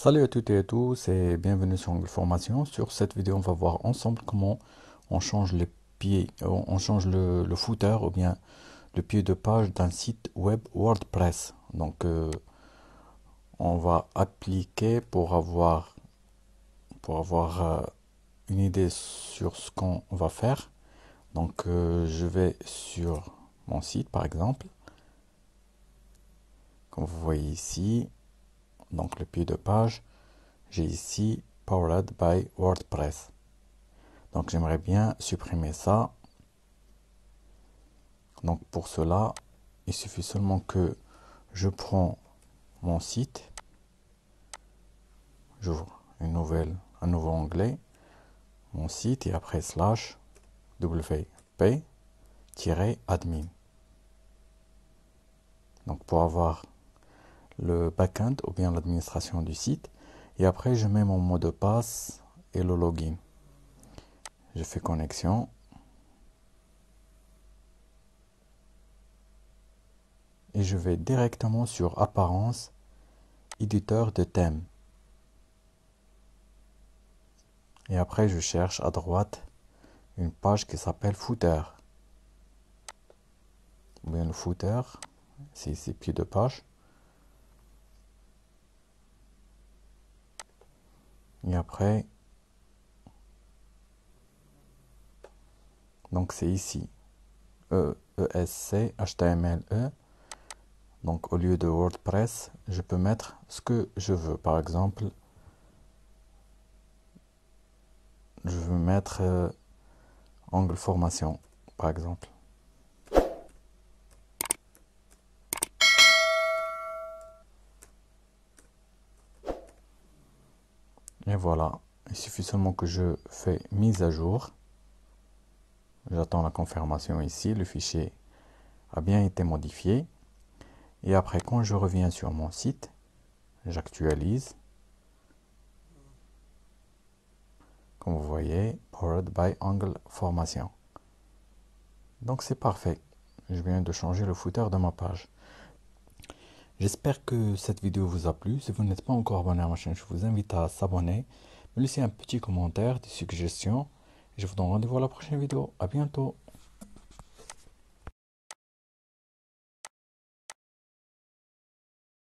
Salut à toutes et à tous et bienvenue sur une Formation. Sur cette vidéo, on va voir ensemble comment on change les pieds, euh, on change le, footer ou bien le pied de page d'un site web WordPress. Donc, euh, on va appliquer pour avoir pour avoir euh, une idée sur ce qu'on va faire. Donc, je vais sur mon site par exemple. Comme vous voyez ici, donc le pied de page, j'ai ici Powered by WordPress. Donc j'aimerais bien supprimer ça. Donc pour cela, il suffit seulement que je prends mon site, j'ouvre une nouvelle, un nouveau onglet, mon site et après slash wp-admin. Donc pour avoir le backend ou bien l'administration du site. Et après, je mets mon mot de passe et le login. Je fais connexion. Et je vais directement sur Apparence, éditeur de thème. Et après, je cherche à droite une page qui s'appelle footer. Ou bien le footer, c'est ces de page. et après donc c'est ici e esc html e. donc au lieu de wordpress je peux mettre ce que je veux par exemple je veux mettre euh, angle formation par exemple Et voilà, il suffit seulement que je fais mise à jour. J'attends la confirmation ici, le fichier a bien été modifié. Et après, quand je reviens sur mon site, j'actualise. Comme vous voyez, Powered by Angle Formation. Donc c'est parfait. Je viens de changer le footer de ma page. J'espère que cette vidéo vous a plu. Si vous n'êtes pas encore abonné à ma chaîne, je vous invite à s'abonner, me laisser un petit commentaire, des suggestions. Je vous donne rendez-vous à la prochaine vidéo. À bientôt.